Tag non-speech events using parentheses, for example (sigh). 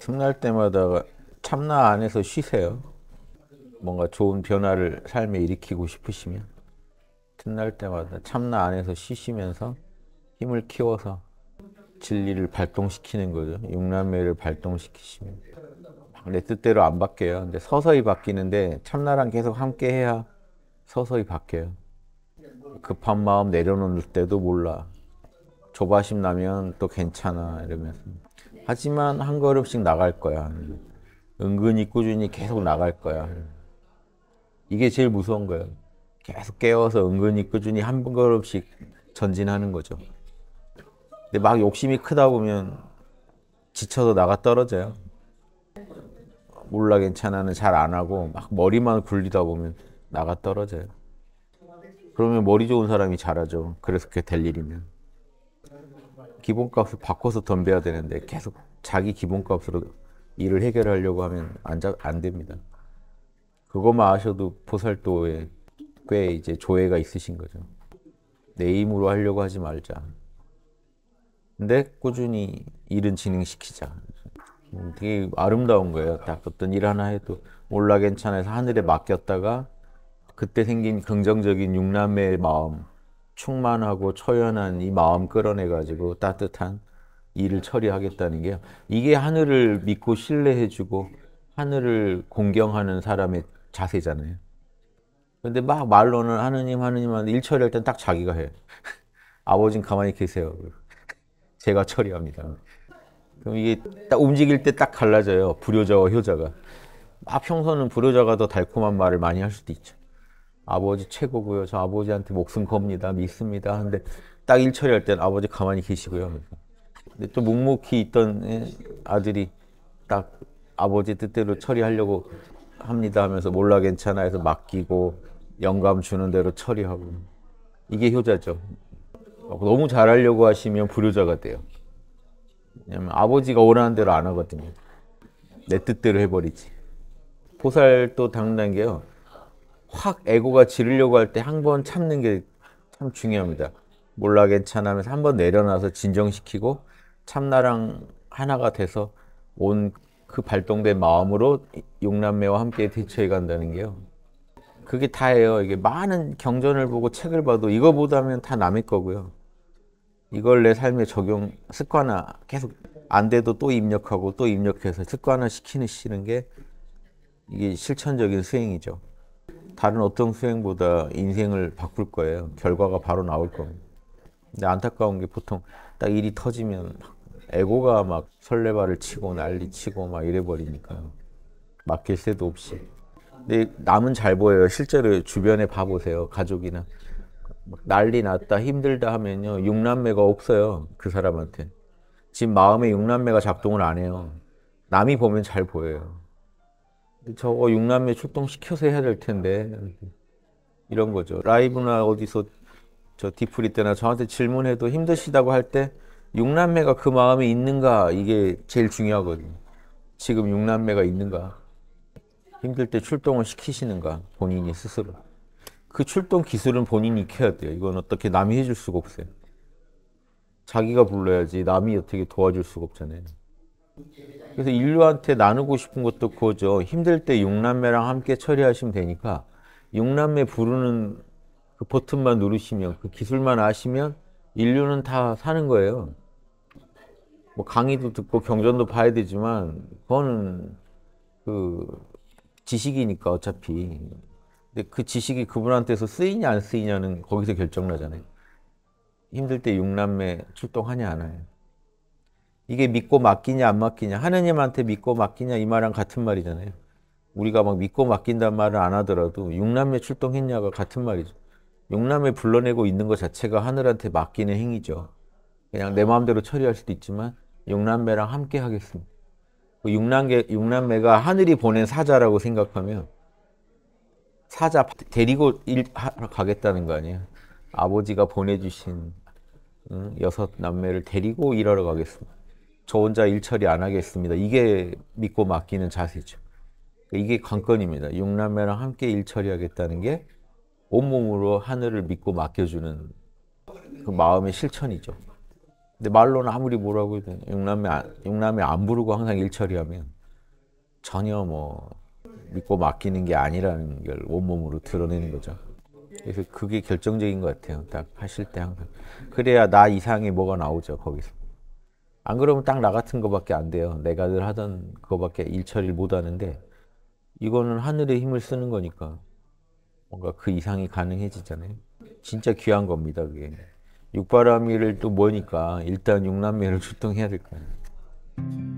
틈날 때마다 참나 안에서 쉬세요. 뭔가 좋은 변화를 삶에 일으키고 싶으시면 틈날 때마다 참나 안에서 쉬시면서 힘을 키워서 진리를 발동시키는 거죠. 육남매를 발동시키시면 내 뜻대로 안 바뀌어요. 근데 서서히 바뀌는데 참나랑 계속 함께 해야 서서히 바뀌어요. 급한 마음 내려놓을 때도 몰라. 조바심 나면 또 괜찮아 이러면서 하지만 한 걸음씩 나갈 거야. 은근히 꾸준히 계속 나갈 거야. 이게 제일 무서운 거야. 계속 깨워서 은근히 꾸준히 한 걸음씩 전진하는 거죠. 근데 막 욕심이 크다 보면 지쳐서 나가 떨어져요. 몰라 괜찮아는 잘 안 하고 막 머리만 굴리다 보면 나가 떨어져요. 그러면 머리 좋은 사람이 잘하죠. 그래서 그게 될 일이면. 기본값을 바꿔서 덤벼야 되는데 계속 자기 기본값으로 일을 해결하려고 하면 안, 자, 안 됩니다. 그것만 아셔도 보살도에 꽤 이제 조예가 있으신 거죠. 내 힘으로 하려고 하지 말자. 근데 꾸준히 일은 진행시키자. 음, 되게 아름다운 거예요. 딱 어떤 일 하나 해도 몰라 괜찮아서 하늘에 맡겼다가 그때 생긴 긍정적인 육남의 마음 충만하고 처연한 이 마음 끌어내가지고 따뜻한 일을 처리하겠다는 게 이게 하늘을 믿고 신뢰해주고 하늘을 공경하는 사람의 자세잖아요. 근데 막 말로는 하느님 하느님 하는데 일 처리할 땐 딱 자기가 해. (laughs) 아버진 가만히 계세요. (laughs) 제가 처리합니다. 그럼 이게 딱 움직일 때 딱 갈라져요. 불효자와 효자가. 막 평소는 불효자가 더 달콤한 말을 많이 할 수도 있죠. 아버지 최고고요. 저 아버지한테 목숨 겁니다. 믿습니다. 하는데 딱 일처리할 땐 아버지 가만히 계시고요. 근데 또 묵묵히 있던 아들이 딱 아버지 뜻대로 처리하려고 합니다 하면서 몰라 괜찮아 해서 맡기고 영감 주는 대로 처리하고 이게 효자죠. 너무 잘하려고 하시면 불효자가 돼요. 왜냐면 아버지가 원하는 대로 안 하거든요. 내 뜻대로 해버리지. 보살도 당난 게요. 확 에고가 지르려고 할 때 한 번 참는 게 참 중요합니다. 몰라 괜찮아 하면서 한 번 내려놔서 진정시키고 참나랑 하나가 돼서 온 그 발동된 마음으로 용남매와 함께 대처해 간다는 게요. 그게 다예요. 이게 많은 경전을 보고 책을 봐도 이거보다 면다 남의 거고요. 이걸 내 삶에 적용, 습관화, 계속 안 돼도 또 입력하고 또 입력해서 습관화 시키는 게 이게 실천적인 수행이죠. 다른 어떤 수행보다 인생을 바꿀 거예요. 결과가 바로 나올 겁니다. 근데 안타까운 게 보통 딱 일이 터지면 에고가 막 설레발을 치고 난리 치고 막 이래 버리니까요. 맡길 새도 없이. 근데 남은 잘 보여요. 실제로 주변에 봐보세요. 가족이나. 난리 났다, 힘들다 하면요. 육남매가 없어요. 그 사람한테. 지금 마음에 육남매가 작동을 안 해요. 남이 보면 잘 보여요. 저거 어, 육남매 출동시켜서 해야 될 텐데 이런 거죠. 라이브나 어디서 저 디프리 때나 저한테 질문해도 힘드시다고 할 때 육남매가 그 마음이 있는가 이게 제일 중요하거든요. 지금 육남매가 있는가 힘들 때 출동을 시키시는가 본인이 스스로 그 출동 기술은 본인이 익야 돼요. 이건 어떻게 남이 해줄 수가 없어요. 자기가 불러야지 남이 어떻게 도와줄 수가 없잖아요. 그래서 인류한테 나누고 싶은 것도 그거죠. 힘들 때 육남매랑 함께 처리하시면 되니까 육남매 부르는 그 버튼만 누르시면 그 기술만 아시면 인류는 다 사는 거예요. 뭐 강의도 듣고 경전도 봐야 되지만 그거는 그 지식이니까 어차피 근데 그 지식이 그분한테서 쓰이냐 안 쓰이냐는 거기서 결정 나잖아요. 힘들 때 육남매 출동하냐 안 하냐. 이게 믿고 맡기냐 안 맡기냐 하느님한테 믿고 맡기냐 이 말랑 같은 말이잖아요. 우리가 막 믿고 맡긴단 말을 안 하더라도 용남에 출동했냐가 같은 말이죠. 용남에 불러내고 있는 것 자체가 하늘한테 맡기는 행위죠. 그냥 내 마음대로 처리할 수도 있지만 용남매랑 함께 하겠습니다. 그 육남계, 육남매가 하늘이 보낸 사자라고 생각하면 사자 데리고 일하 가겠다는 거 아니에요. 아버지가 보내주신 여섯 남매를 데리고 일하러 가겠습니다. 저 혼자 일 처리 안 하겠습니다. 이게 믿고 맡기는 자세죠. 이게 관건입니다. 육남매랑 함께 일 처리하겠다는 게 온몸으로 하늘을 믿고 맡겨주는 그 마음의 실천이죠. 근데 말로는 아무리 뭐라고 해도 육남매 육남매 안 부르고 항상 일 처리하면 전혀 뭐 믿고 맡기는 게 아니라는 걸 온몸으로 드러내는 거죠. 그래서 그게 결정적인 것 같아요. 딱 하실 때 항상. 그래야 나 이상의 뭐가 나오죠, 거기서. 안 그러면 딱 나 같은 거밖에 안 돼요. 내가 늘 하던 그밖에 일처리를 못 하는데 이거는 하늘의 힘을 쓰는 거니까 뭔가 그 이상이 가능해지잖아요. 진짜 귀한 겁니다, 그게. 육바람이를 또 뭐니까 일단 육남매를 (laughs) 출동해야 될 거예요.